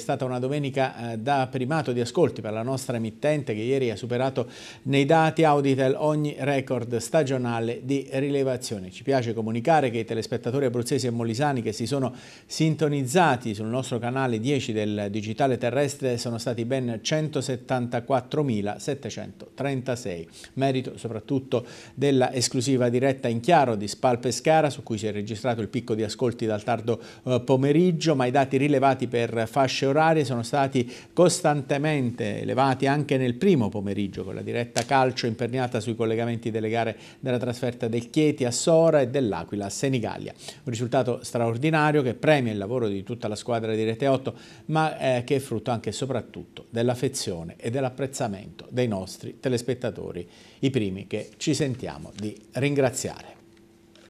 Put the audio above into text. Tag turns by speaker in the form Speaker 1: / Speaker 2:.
Speaker 1: È stata una domenica eh, da primato di ascolti per la nostra emittente che ieri ha superato nei dati Auditel ogni record stagionale di rilevazione. Ci piace comunicare che i telespettatori abruzzesi e molisani che si sono sintonizzati sul nostro canale 10 del digitale terrestre sono stati ben 174.736, merito soprattutto della esclusiva diretta in chiaro di Spal Pescara su cui si è registrato il picco di ascolti dal tardo eh, pomeriggio, ma i dati rilevati per fasce orari sono stati costantemente elevati anche nel primo pomeriggio con la diretta calcio imperniata sui collegamenti delle gare della trasferta del Chieti a Sora e dell'Aquila a Senigallia. Un risultato straordinario che premia il lavoro di tutta la squadra di Rete 8 ma eh, che è frutto anche e soprattutto dell'affezione e dell'apprezzamento dei nostri telespettatori, i primi che ci sentiamo di ringraziare.